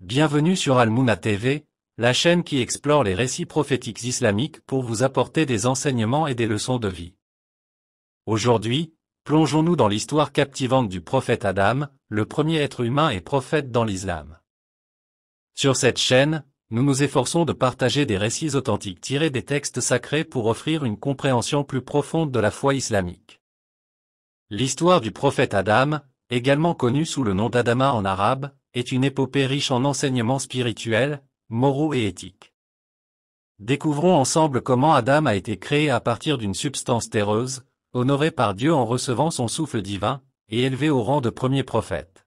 Bienvenue sur al TV, la chaîne qui explore les récits prophétiques islamiques pour vous apporter des enseignements et des leçons de vie. Aujourd'hui, plongeons-nous dans l'histoire captivante du prophète Adam, le premier être humain et prophète dans l'islam. Sur cette chaîne, nous nous efforçons de partager des récits authentiques tirés des textes sacrés pour offrir une compréhension plus profonde de la foi islamique. L'histoire du prophète Adam, également connu sous le nom d'Adama en arabe, est une épopée riche en enseignements spirituels, moraux et éthiques. Découvrons ensemble comment Adam a été créé à partir d'une substance terreuse, honoré par Dieu en recevant son souffle divin, et élevé au rang de premier prophète.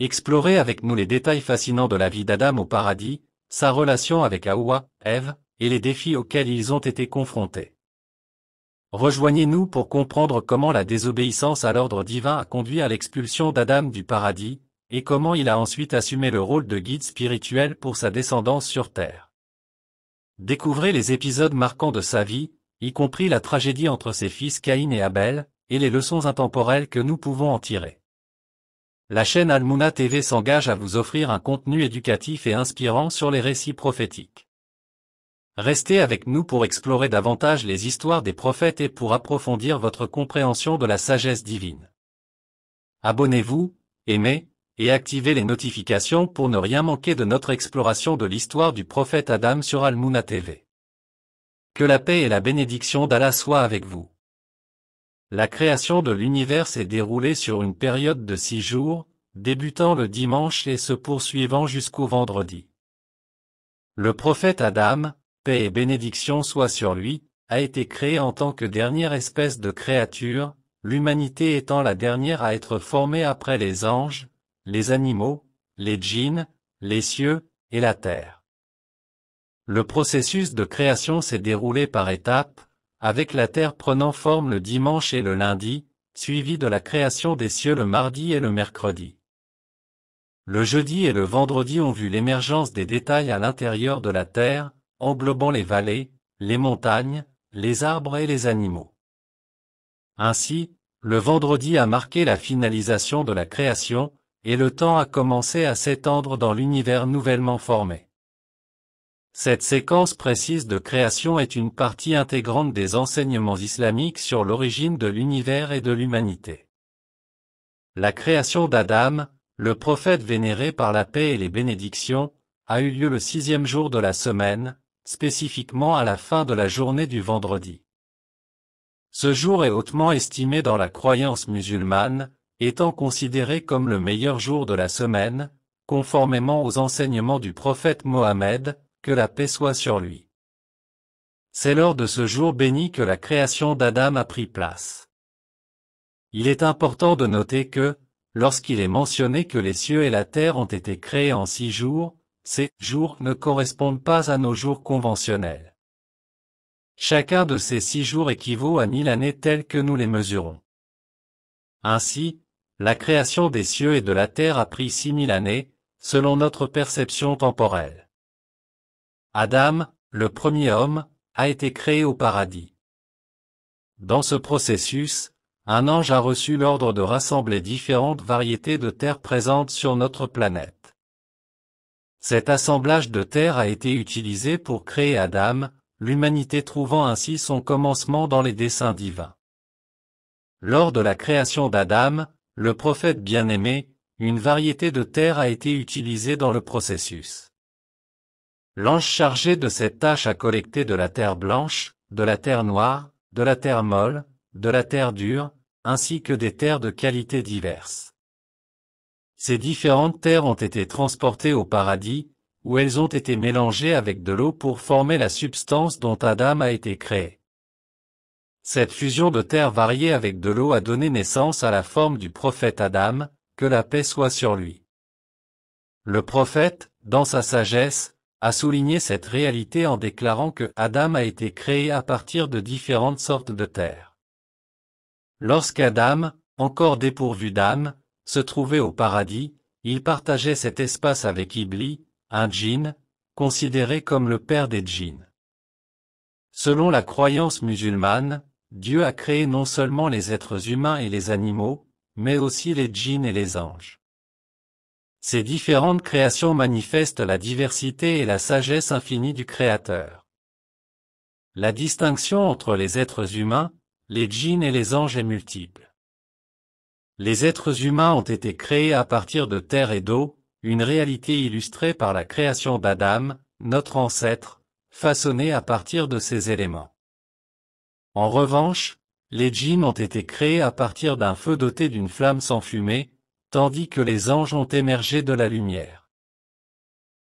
Explorez avec nous les détails fascinants de la vie d'Adam au paradis, sa relation avec Hawa, Ève, et les défis auxquels ils ont été confrontés. Rejoignez-nous pour comprendre comment la désobéissance à l'ordre divin a conduit à l'expulsion d'Adam du paradis, et comment il a ensuite assumé le rôle de guide spirituel pour sa descendance sur Terre. Découvrez les épisodes marquants de sa vie, y compris la tragédie entre ses fils Caïn et Abel, et les leçons intemporelles que nous pouvons en tirer. La chaîne Almouna TV s'engage à vous offrir un contenu éducatif et inspirant sur les récits prophétiques. Restez avec nous pour explorer davantage les histoires des prophètes et pour approfondir votre compréhension de la sagesse divine. Abonnez-vous, aimez, et activez les notifications pour ne rien manquer de notre exploration de l'histoire du prophète Adam sur Almouna TV. Que la paix et la bénédiction d'Allah soient avec vous. La création de l'univers s'est déroulée sur une période de six jours, débutant le dimanche et se poursuivant jusqu'au vendredi. Le prophète Adam, paix et bénédiction soient sur lui, a été créé en tant que dernière espèce de créature, l'humanité étant la dernière à être formée après les anges, les animaux, les djinns, les cieux, et la terre. Le processus de création s'est déroulé par étapes, avec la terre prenant forme le dimanche et le lundi, suivi de la création des cieux le mardi et le mercredi. Le jeudi et le vendredi ont vu l'émergence des détails à l'intérieur de la terre, englobant les vallées, les montagnes, les arbres et les animaux. Ainsi, le vendredi a marqué la finalisation de la création, et le temps a commencé à s'étendre dans l'univers nouvellement formé. Cette séquence précise de création est une partie intégrante des enseignements islamiques sur l'origine de l'univers et de l'humanité. La création d'Adam, le prophète vénéré par la paix et les bénédictions, a eu lieu le sixième jour de la semaine, spécifiquement à la fin de la journée du vendredi. Ce jour est hautement estimé dans la croyance musulmane, étant considéré comme le meilleur jour de la semaine, conformément aux enseignements du prophète Mohammed, que la paix soit sur lui. C'est lors de ce jour béni que la création d'Adam a pris place. Il est important de noter que, lorsqu'il est mentionné que les cieux et la terre ont été créés en six jours, ces jours ne correspondent pas à nos jours conventionnels. Chacun de ces six jours équivaut à mille années telles que nous les mesurons. Ainsi, la création des cieux et de la terre a pris six mille années, selon notre perception temporelle. Adam, le premier homme, a été créé au paradis. Dans ce processus, un ange a reçu l'ordre de rassembler différentes variétés de terres présentes sur notre planète. Cet assemblage de terre a été utilisé pour créer Adam, l'humanité trouvant ainsi son commencement dans les desseins divins. Lors de la création d'Adam, le prophète bien-aimé, une variété de terres a été utilisée dans le processus. L'ange chargé de cette tâche a collecté de la terre blanche, de la terre noire, de la terre molle, de la terre dure, ainsi que des terres de qualité diverses. Ces différentes terres ont été transportées au paradis, où elles ont été mélangées avec de l'eau pour former la substance dont Adam a été créé. Cette fusion de terre variée avec de l'eau a donné naissance à la forme du prophète Adam, que la paix soit sur lui. Le prophète, dans sa sagesse, a souligné cette réalité en déclarant que Adam a été créé à partir de différentes sortes de terre. Lorsqu'Adam, encore dépourvu d'âme, se trouvait au paradis, il partageait cet espace avec Ibli, un djinn, considéré comme le père des djinns. Selon la croyance musulmane, Dieu a créé non seulement les êtres humains et les animaux, mais aussi les djinns et les anges. Ces différentes créations manifestent la diversité et la sagesse infinie du Créateur. La distinction entre les êtres humains, les djinns et les anges est multiple. Les êtres humains ont été créés à partir de terre et d'eau, une réalité illustrée par la création d'Adam, notre ancêtre, façonné à partir de ces éléments. En revanche, les djinns ont été créés à partir d'un feu doté d'une flamme sans fumée, tandis que les anges ont émergé de la lumière.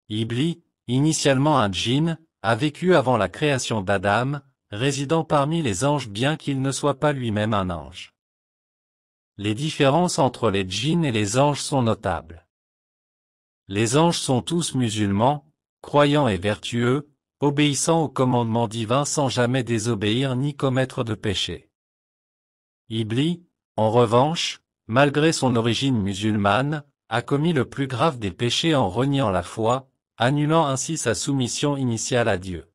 Ibli, initialement un djinn, a vécu avant la création d'Adam, résidant parmi les anges bien qu'il ne soit pas lui-même un ange. Les différences entre les djinns et les anges sont notables. Les anges sont tous musulmans, croyants et vertueux, obéissant au commandement divin sans jamais désobéir ni commettre de péché. Ibli, en revanche, malgré son origine musulmane, a commis le plus grave des péchés en reniant la foi, annulant ainsi sa soumission initiale à Dieu.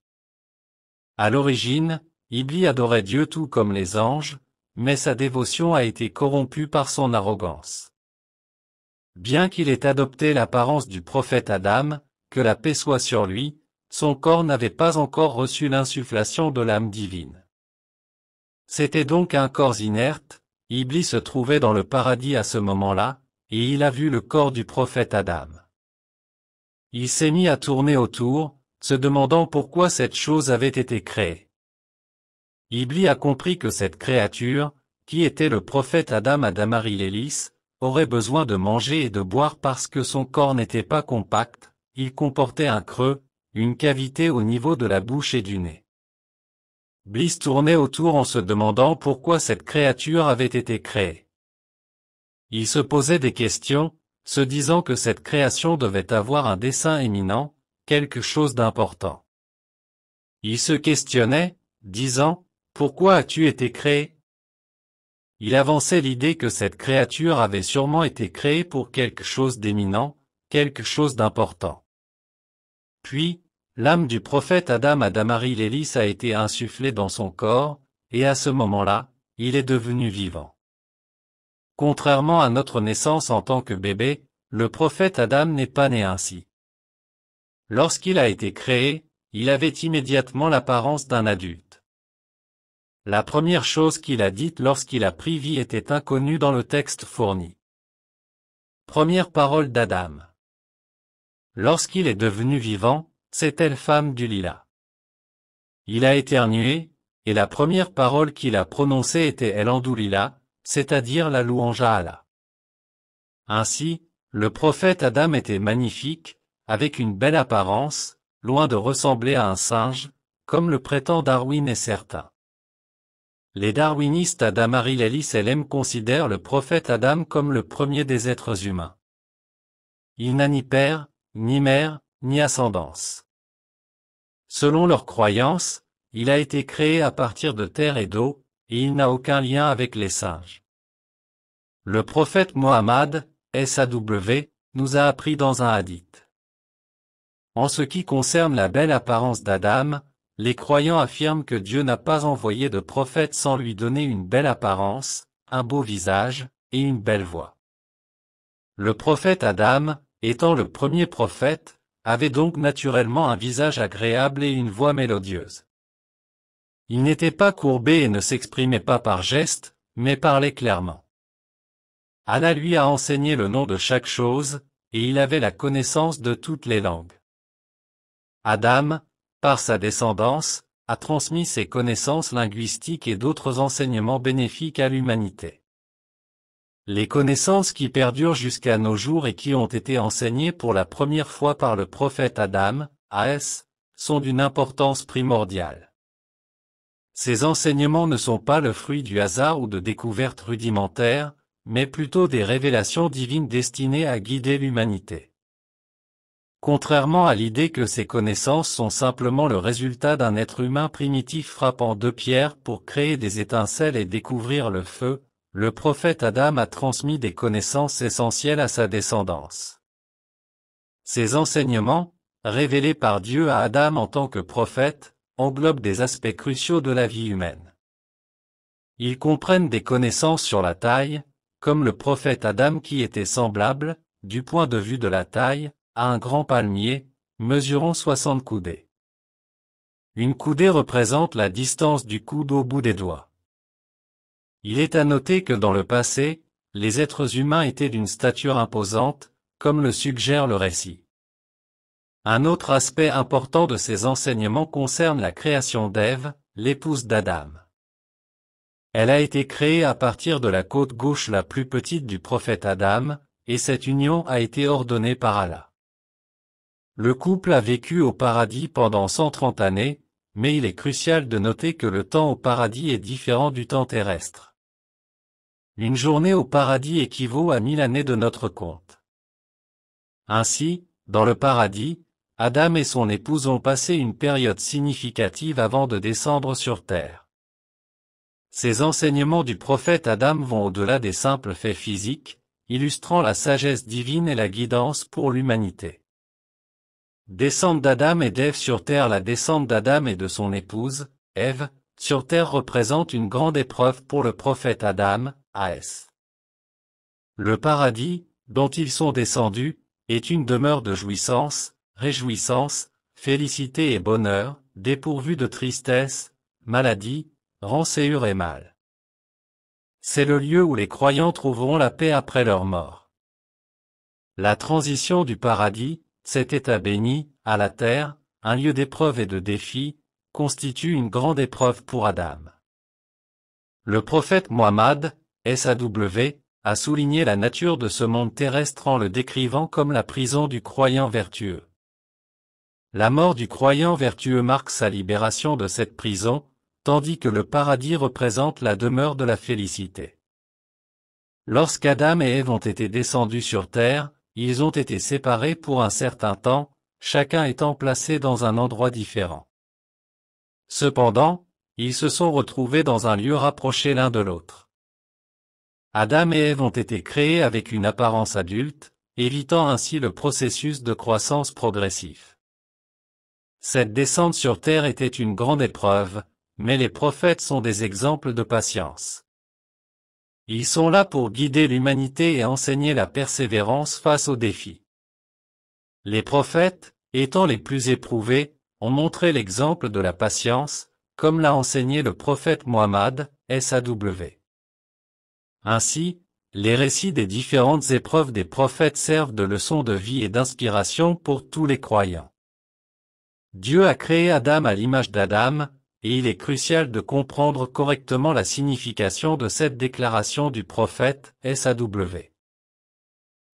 À l'origine, Ibli adorait Dieu tout comme les anges, mais sa dévotion a été corrompue par son arrogance. Bien qu'il ait adopté l'apparence du prophète Adam, que la paix soit sur lui, son corps n'avait pas encore reçu l'insufflation de l'âme divine. C'était donc un corps inerte, Iblis se trouvait dans le paradis à ce moment-là, et il a vu le corps du prophète Adam. Il s'est mis à tourner autour, se demandant pourquoi cette chose avait été créée. Iblis a compris que cette créature, qui était le prophète Adam Damari-Lélis, aurait besoin de manger et de boire parce que son corps n'était pas compact, il comportait un creux, une cavité au niveau de la bouche et du nez. Bliss tournait autour en se demandant pourquoi cette créature avait été créée. Il se posait des questions, se disant que cette création devait avoir un dessin éminent, quelque chose d'important. Il se questionnait, disant, Pourquoi as-tu été créé Il avançait l'idée que cette créature avait sûrement été créée pour quelque chose d'éminent, quelque chose d'important. Puis, L'âme du prophète Adam Adamari Lélis a été insufflée dans son corps, et à ce moment-là, il est devenu vivant. Contrairement à notre naissance en tant que bébé, le prophète Adam n'est pas né ainsi. Lorsqu'il a été créé, il avait immédiatement l'apparence d'un adulte. La première chose qu'il a dite lorsqu'il a pris vie était inconnue dans le texte fourni. Première parole d'Adam. Lorsqu'il est devenu vivant, c'est-elle femme du lilas. Il a éternué, et la première parole qu'il a prononcée était El c'est-à-dire la louange à Allah. Ainsi, le prophète Adam était magnifique, avec une belle apparence, loin de ressembler à un singe, comme le prétend Darwin est certain. Les darwinistes Adam lelis Selem considèrent le prophète Adam comme le premier des êtres humains. Il n'a ni père, ni mère, ni ascendance. Selon leurs croyances, il a été créé à partir de terre et d'eau, et il n'a aucun lien avec les singes. Le prophète Mohammed, SAW, nous a appris dans un hadith. En ce qui concerne la belle apparence d'Adam, les croyants affirment que Dieu n'a pas envoyé de prophète sans lui donner une belle apparence, un beau visage, et une belle voix. Le prophète Adam, étant le premier prophète, avait donc naturellement un visage agréable et une voix mélodieuse. Il n'était pas courbé et ne s'exprimait pas par gestes, mais parlait clairement. Allah lui a enseigné le nom de chaque chose, et il avait la connaissance de toutes les langues. Adam, par sa descendance, a transmis ses connaissances linguistiques et d'autres enseignements bénéfiques à l'humanité. Les connaissances qui perdurent jusqu'à nos jours et qui ont été enseignées pour la première fois par le prophète Adam, A.S., sont d'une importance primordiale. Ces enseignements ne sont pas le fruit du hasard ou de découvertes rudimentaires, mais plutôt des révélations divines destinées à guider l'humanité. Contrairement à l'idée que ces connaissances sont simplement le résultat d'un être humain primitif frappant deux pierres pour créer des étincelles et découvrir le feu, le prophète Adam a transmis des connaissances essentielles à sa descendance. Ces enseignements, révélés par Dieu à Adam en tant que prophète, englobent des aspects cruciaux de la vie humaine. Ils comprennent des connaissances sur la taille, comme le prophète Adam qui était semblable, du point de vue de la taille, à un grand palmier, mesurant 60 coudées. Une coudée représente la distance du coude au bout des doigts. Il est à noter que dans le passé, les êtres humains étaient d'une stature imposante, comme le suggère le récit. Un autre aspect important de ces enseignements concerne la création d'Ève, l'épouse d'Adam. Elle a été créée à partir de la côte gauche la plus petite du prophète Adam, et cette union a été ordonnée par Allah. Le couple a vécu au paradis pendant 130 années, mais il est crucial de noter que le temps au paradis est différent du temps terrestre. Une journée au paradis équivaut à mille années de notre compte. Ainsi, dans le paradis, Adam et son épouse ont passé une période significative avant de descendre sur terre. Ces enseignements du prophète Adam vont au-delà des simples faits physiques, illustrant la sagesse divine et la guidance pour l'humanité. Descente d'Adam et d'Ève sur terre La descente d'Adam et de son épouse, Ève, sur terre représente une grande épreuve pour le prophète Adam, A.S. Le paradis, dont ils sont descendus, est une demeure de jouissance, réjouissance, félicité et bonheur, dépourvue de tristesse, maladie, rancéure et mal. C'est le lieu où les croyants trouveront la paix après leur mort. La transition du paradis, cet état béni, à la terre, un lieu d'épreuve et de défi, constitue une grande épreuve pour Adam. Le prophète Muhammad, SAW, a souligné la nature de ce monde terrestre en le décrivant comme la prison du croyant vertueux. La mort du croyant vertueux marque sa libération de cette prison, tandis que le paradis représente la demeure de la félicité. Lorsqu'Adam et Ève ont été descendus sur terre, ils ont été séparés pour un certain temps, chacun étant placé dans un endroit différent. Cependant, ils se sont retrouvés dans un lieu rapproché l'un de l'autre. Adam et Ève ont été créés avec une apparence adulte, évitant ainsi le processus de croissance progressif. Cette descente sur Terre était une grande épreuve, mais les prophètes sont des exemples de patience. Ils sont là pour guider l'humanité et enseigner la persévérance face aux défis. Les prophètes, étant les plus éprouvés, ont montré l'exemple de la patience, comme l'a enseigné le prophète Mohammed, SAW. Ainsi, les récits des différentes épreuves des prophètes servent de leçons de vie et d'inspiration pour tous les croyants. Dieu a créé Adam à l'image d'Adam, et il est crucial de comprendre correctement la signification de cette déclaration du prophète SAW.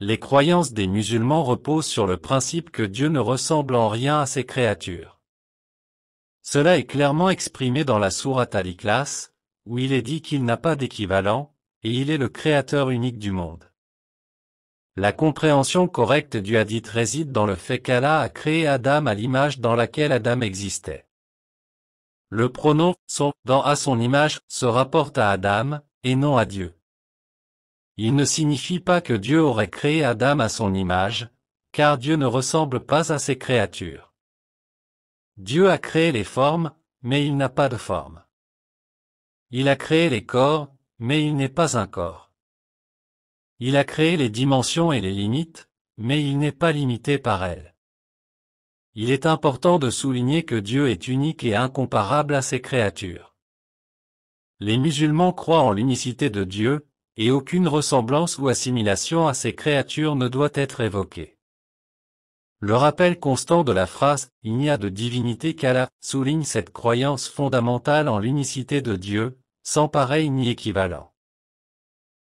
Les croyances des musulmans reposent sur le principe que Dieu ne ressemble en rien à ses créatures. Cela est clairement exprimé dans la sourate Al-Ikhlas, où il est dit qu'il n'a pas d'équivalent, et il est le créateur unique du monde. La compréhension correcte du hadith réside dans le fait qu'Allah a créé Adam à l'image dans laquelle Adam existait. Le pronom son dans à son image se rapporte à Adam, et non à Dieu. Il ne signifie pas que Dieu aurait créé Adam à son image, car Dieu ne ressemble pas à ses créatures. Dieu a créé les formes, mais il n'a pas de forme. Il a créé les corps, mais il n'est pas un corps. Il a créé les dimensions et les limites, mais il n'est pas limité par elles. Il est important de souligner que Dieu est unique et incomparable à ses créatures. Les musulmans croient en l'unicité de Dieu, et aucune ressemblance ou assimilation à ses créatures ne doit être évoquée. Le rappel constant de la phrase « Il n'y a de divinité qu'à la » souligne cette croyance fondamentale en l'unicité de Dieu, sans pareil ni équivalent.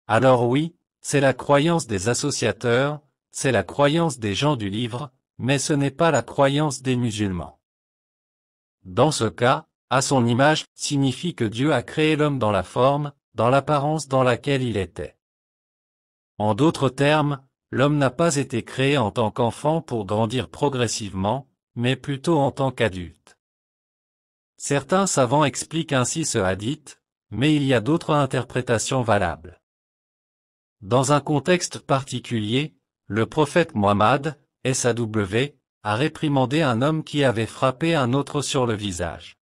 Alors oui, c'est la croyance des associateurs, c'est la croyance des gens du livre, mais ce n'est pas la croyance des musulmans. Dans ce cas, à son image signifie que Dieu a créé l'homme dans la forme, dans l'apparence dans laquelle il était. En d'autres termes, L'homme n'a pas été créé en tant qu'enfant pour grandir progressivement, mais plutôt en tant qu'adulte. Certains savants expliquent ainsi ce hadith, mais il y a d'autres interprétations valables. Dans un contexte particulier, le prophète Muhammad, SAW, a réprimandé un homme qui avait frappé un autre sur le visage.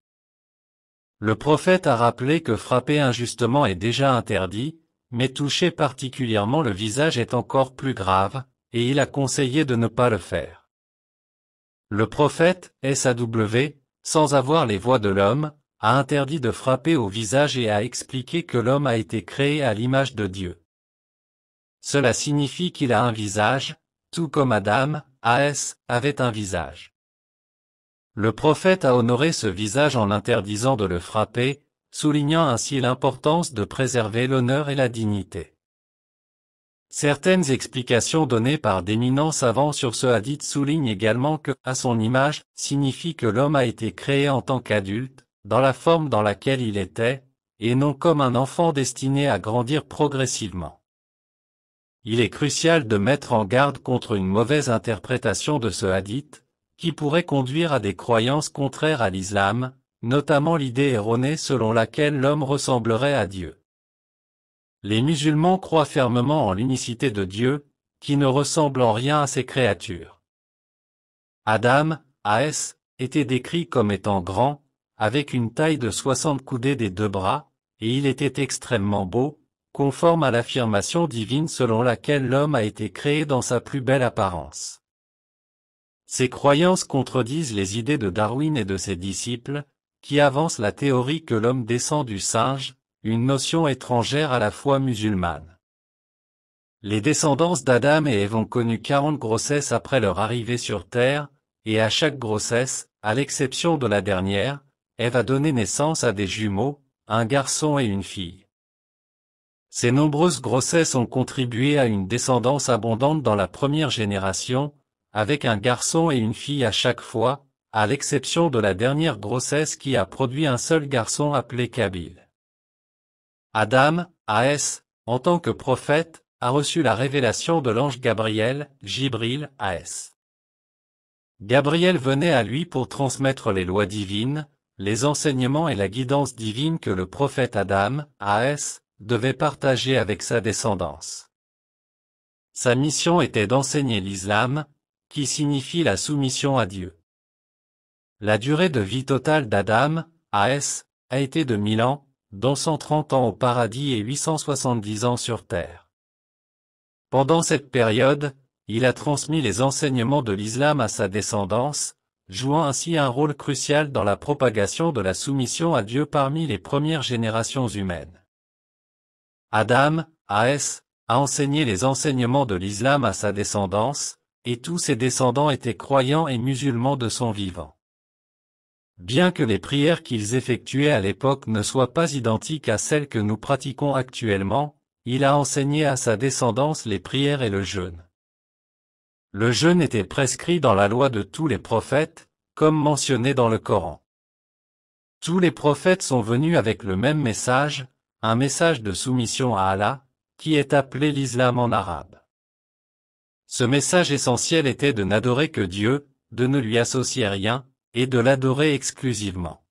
Le prophète a rappelé que frapper injustement est déjà interdit, mais toucher particulièrement le visage est encore plus grave, et il a conseillé de ne pas le faire. Le prophète, SAW, sans avoir les voix de l'homme, a interdit de frapper au visage et a expliqué que l'homme a été créé à l'image de Dieu. Cela signifie qu'il a un visage, tout comme Adam, A.S., avait un visage. Le prophète a honoré ce visage en l'interdisant de le frapper, soulignant ainsi l'importance de préserver l'honneur et la dignité. Certaines explications données par d'éminents savants sur ce hadith soulignent également que « à son image » signifie que l'homme a été créé en tant qu'adulte, dans la forme dans laquelle il était, et non comme un enfant destiné à grandir progressivement. Il est crucial de mettre en garde contre une mauvaise interprétation de ce hadith, qui pourrait conduire à des croyances contraires à l'islam, notamment l'idée erronée selon laquelle l'homme ressemblerait à Dieu. Les musulmans croient fermement en l'unicité de Dieu, qui ne ressemble en rien à ses créatures. Adam, A.S., était décrit comme étant grand, avec une taille de 60 coudées des deux bras, et il était extrêmement beau, conforme à l'affirmation divine selon laquelle l'homme a été créé dans sa plus belle apparence. Ces croyances contredisent les idées de Darwin et de ses disciples, qui avance la théorie que l'homme descend du singe, une notion étrangère à la foi musulmane. Les descendants d'Adam et Ève ont connu 40 grossesses après leur arrivée sur Terre, et à chaque grossesse, à l'exception de la dernière, Ève a donné naissance à des jumeaux, un garçon et une fille. Ces nombreuses grossesses ont contribué à une descendance abondante dans la première génération, avec un garçon et une fille à chaque fois, à l'exception de la dernière grossesse qui a produit un seul garçon appelé Kabil. Adam, A.S., en tant que prophète, a reçu la révélation de l'ange Gabriel, Jibril, A.S. Gabriel venait à lui pour transmettre les lois divines, les enseignements et la guidance divine que le prophète Adam, A.S., devait partager avec sa descendance. Sa mission était d'enseigner l'islam, qui signifie la soumission à Dieu. La durée de vie totale d'Adam, A.S., a été de 1000 ans, dont 130 ans au paradis et 870 ans sur terre. Pendant cette période, il a transmis les enseignements de l'islam à sa descendance, jouant ainsi un rôle crucial dans la propagation de la soumission à Dieu parmi les premières générations humaines. Adam, A.S., a enseigné les enseignements de l'islam à sa descendance, et tous ses descendants étaient croyants et musulmans de son vivant. Bien que les prières qu'ils effectuaient à l'époque ne soient pas identiques à celles que nous pratiquons actuellement, il a enseigné à sa descendance les prières et le jeûne. Le jeûne était prescrit dans la loi de tous les prophètes, comme mentionné dans le Coran. Tous les prophètes sont venus avec le même message, un message de soumission à Allah, qui est appelé l'islam en arabe. Ce message essentiel était de n'adorer que Dieu, de ne lui associer rien, et de l'adorer exclusivement.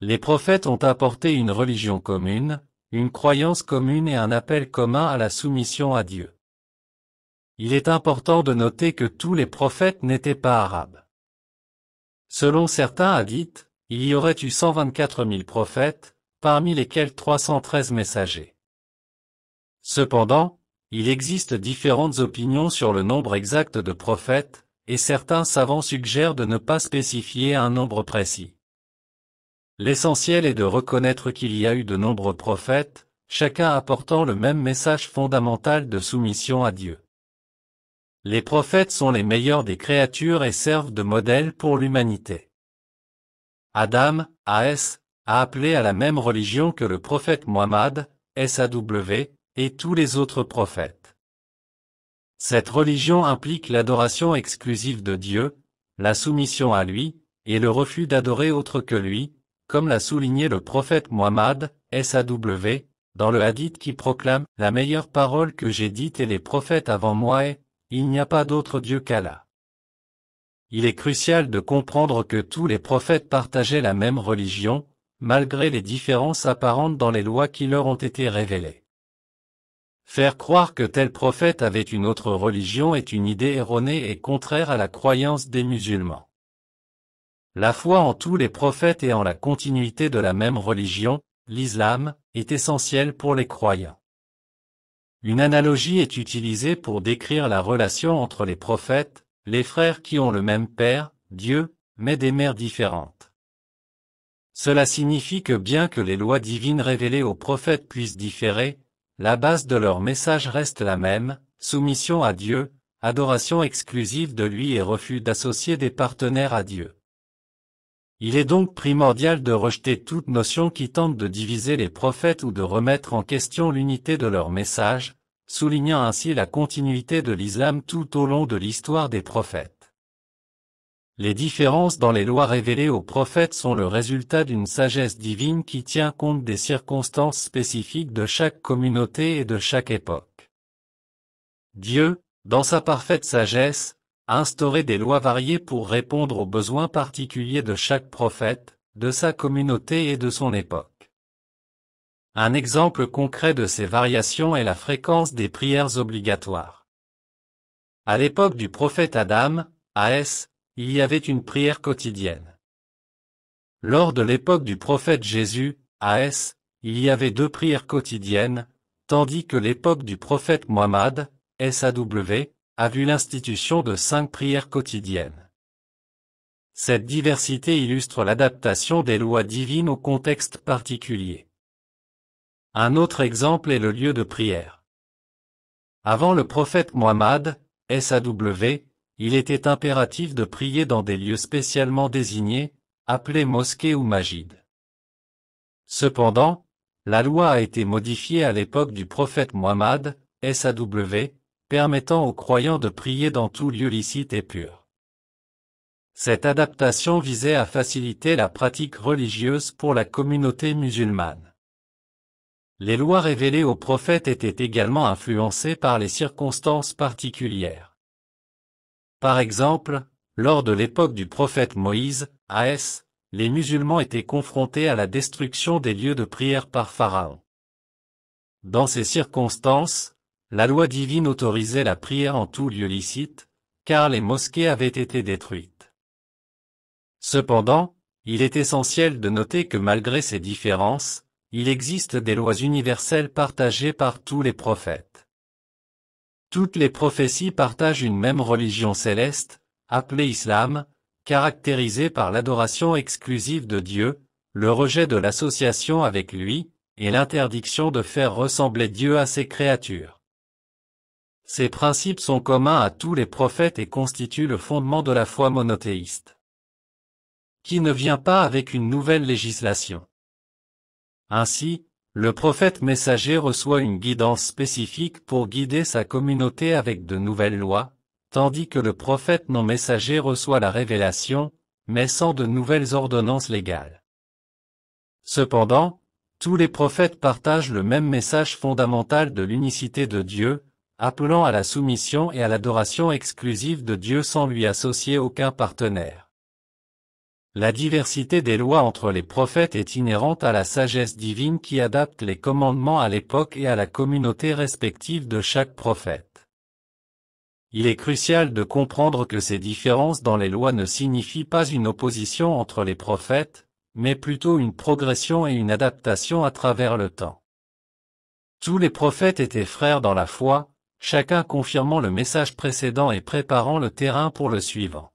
Les prophètes ont apporté une religion commune, une croyance commune et un appel commun à la soumission à Dieu. Il est important de noter que tous les prophètes n'étaient pas arabes. Selon certains hadiths, il y aurait eu 124 000 prophètes, parmi lesquels 313 messagers. Cependant, il existe différentes opinions sur le nombre exact de prophètes, et certains savants suggèrent de ne pas spécifier un nombre précis. L'essentiel est de reconnaître qu'il y a eu de nombreux prophètes, chacun apportant le même message fondamental de soumission à Dieu. Les prophètes sont les meilleurs des créatures et servent de modèle pour l'humanité. Adam, A.S., a appelé à la même religion que le prophète Muhammad, SAW, et tous les autres prophètes. Cette religion implique l'adoration exclusive de Dieu, la soumission à lui, et le refus d'adorer autre que lui, comme l'a souligné le prophète Muhammad, SAW, dans le hadith qui proclame « La meilleure parole que j'ai dite et les prophètes avant moi est « Il n'y a pas d'autre Dieu qu'Allah ». Il est crucial de comprendre que tous les prophètes partageaient la même religion, malgré les différences apparentes dans les lois qui leur ont été révélées. Faire croire que tel prophète avait une autre religion est une idée erronée et contraire à la croyance des musulmans. La foi en tous les prophètes et en la continuité de la même religion, l'islam, est essentielle pour les croyants. Une analogie est utilisée pour décrire la relation entre les prophètes, les frères qui ont le même père, Dieu, mais des mères différentes. Cela signifie que bien que les lois divines révélées aux prophètes puissent différer, la base de leur message reste la même, soumission à Dieu, adoration exclusive de lui et refus d'associer des partenaires à Dieu. Il est donc primordial de rejeter toute notion qui tente de diviser les prophètes ou de remettre en question l'unité de leur message, soulignant ainsi la continuité de l'islam tout au long de l'histoire des prophètes. Les différences dans les lois révélées aux prophètes sont le résultat d'une sagesse divine qui tient compte des circonstances spécifiques de chaque communauté et de chaque époque. Dieu, dans sa parfaite sagesse, a instauré des lois variées pour répondre aux besoins particuliers de chaque prophète, de sa communauté et de son époque. Un exemple concret de ces variations est la fréquence des prières obligatoires. À l'époque du prophète Adam, A.S., il y avait une prière quotidienne. Lors de l'époque du prophète Jésus, a.s., il y avait deux prières quotidiennes, tandis que l'époque du prophète Mohammed, SAW, a vu l'institution de cinq prières quotidiennes. Cette diversité illustre l'adaptation des lois divines au contexte particulier. Un autre exemple est le lieu de prière. Avant le prophète Mohammed, SAW, il était impératif de prier dans des lieux spécialement désignés, appelés mosquées ou magides. Cependant, la loi a été modifiée à l'époque du prophète Muhammad, SAW, permettant aux croyants de prier dans tout lieu licite et pur. Cette adaptation visait à faciliter la pratique religieuse pour la communauté musulmane. Les lois révélées aux prophètes étaient également influencées par les circonstances particulières. Par exemple, lors de l'époque du prophète Moïse, A.S., les musulmans étaient confrontés à la destruction des lieux de prière par Pharaon. Dans ces circonstances, la loi divine autorisait la prière en tout lieu licite, car les mosquées avaient été détruites. Cependant, il est essentiel de noter que malgré ces différences, il existe des lois universelles partagées par tous les prophètes. Toutes les prophéties partagent une même religion céleste, appelée islam, caractérisée par l'adoration exclusive de Dieu, le rejet de l'association avec lui, et l'interdiction de faire ressembler Dieu à ses créatures. Ces principes sont communs à tous les prophètes et constituent le fondement de la foi monothéiste, qui ne vient pas avec une nouvelle législation. Ainsi, le prophète messager reçoit une guidance spécifique pour guider sa communauté avec de nouvelles lois, tandis que le prophète non messager reçoit la révélation, mais sans de nouvelles ordonnances légales. Cependant, tous les prophètes partagent le même message fondamental de l'unicité de Dieu, appelant à la soumission et à l'adoration exclusive de Dieu sans lui associer aucun partenaire. La diversité des lois entre les prophètes est inhérente à la sagesse divine qui adapte les commandements à l'époque et à la communauté respective de chaque prophète. Il est crucial de comprendre que ces différences dans les lois ne signifient pas une opposition entre les prophètes, mais plutôt une progression et une adaptation à travers le temps. Tous les prophètes étaient frères dans la foi, chacun confirmant le message précédent et préparant le terrain pour le suivant.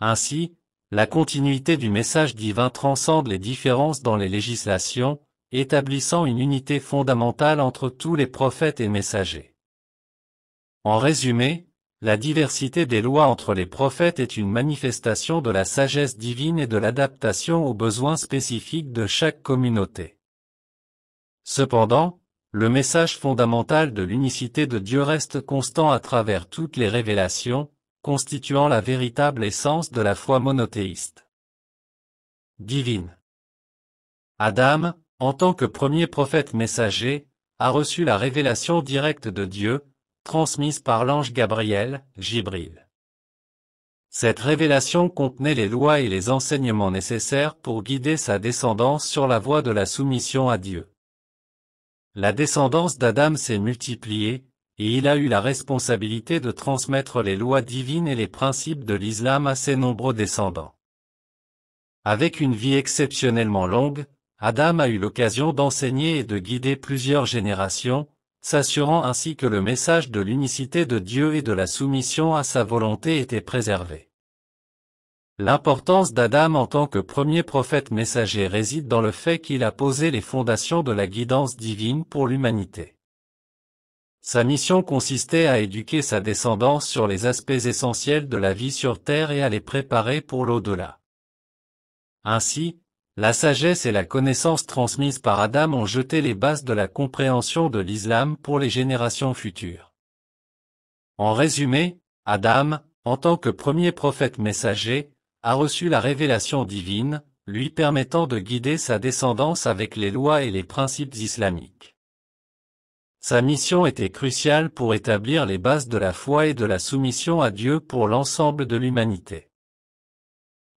Ainsi, la continuité du message divin transcende les différences dans les législations, établissant une unité fondamentale entre tous les prophètes et messagers. En résumé, la diversité des lois entre les prophètes est une manifestation de la sagesse divine et de l'adaptation aux besoins spécifiques de chaque communauté. Cependant, le message fondamental de l'unicité de Dieu reste constant à travers toutes les révélations, constituant la véritable essence de la foi monothéiste. Divine. Adam, en tant que premier prophète messager, a reçu la révélation directe de Dieu, transmise par l'ange Gabriel, Gibril. Cette révélation contenait les lois et les enseignements nécessaires pour guider sa descendance sur la voie de la soumission à Dieu. La descendance d'Adam s'est multipliée, et il a eu la responsabilité de transmettre les lois divines et les principes de l'islam à ses nombreux descendants. Avec une vie exceptionnellement longue, Adam a eu l'occasion d'enseigner et de guider plusieurs générations, s'assurant ainsi que le message de l'unicité de Dieu et de la soumission à sa volonté était préservé. L'importance d'Adam en tant que premier prophète messager réside dans le fait qu'il a posé les fondations de la guidance divine pour l'humanité. Sa mission consistait à éduquer sa descendance sur les aspects essentiels de la vie sur Terre et à les préparer pour l'au-delà. Ainsi, la sagesse et la connaissance transmises par Adam ont jeté les bases de la compréhension de l'islam pour les générations futures. En résumé, Adam, en tant que premier prophète messager, a reçu la révélation divine, lui permettant de guider sa descendance avec les lois et les principes islamiques. Sa mission était cruciale pour établir les bases de la foi et de la soumission à Dieu pour l'ensemble de l'humanité.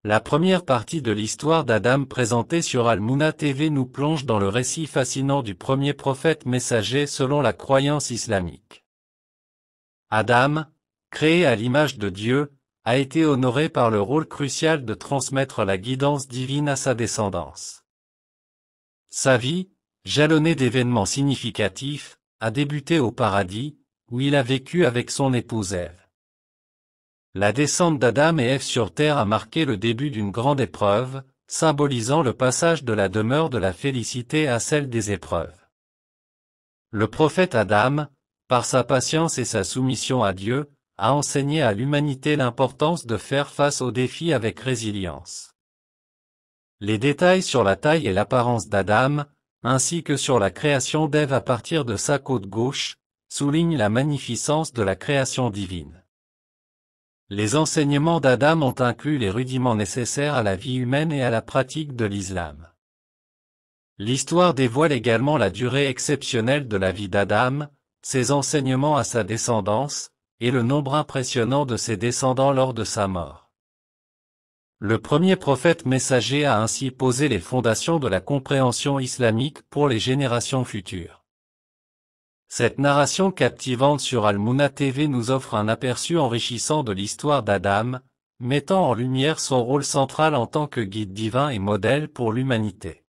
La première partie de l'histoire d'Adam présentée sur al muna TV nous plonge dans le récit fascinant du premier prophète messager selon la croyance islamique. Adam, créé à l'image de Dieu, a été honoré par le rôle crucial de transmettre la guidance divine à sa descendance. Sa vie, jalonnée d'événements significatifs, a débuté au paradis, où il a vécu avec son épouse Ève. La descente d'Adam et Ève sur terre a marqué le début d'une grande épreuve, symbolisant le passage de la demeure de la félicité à celle des épreuves. Le prophète Adam, par sa patience et sa soumission à Dieu, a enseigné à l'humanité l'importance de faire face aux défis avec résilience. Les détails sur la taille et l'apparence d'Adam, ainsi que sur la création d'Ève à partir de sa côte gauche, souligne la magnificence de la création divine. Les enseignements d'Adam ont inclus les rudiments nécessaires à la vie humaine et à la pratique de l'islam. L'histoire dévoile également la durée exceptionnelle de la vie d'Adam, ses enseignements à sa descendance, et le nombre impressionnant de ses descendants lors de sa mort. Le premier prophète messager a ainsi posé les fondations de la compréhension islamique pour les générations futures. Cette narration captivante sur al muna TV nous offre un aperçu enrichissant de l'histoire d'Adam, mettant en lumière son rôle central en tant que guide divin et modèle pour l'humanité.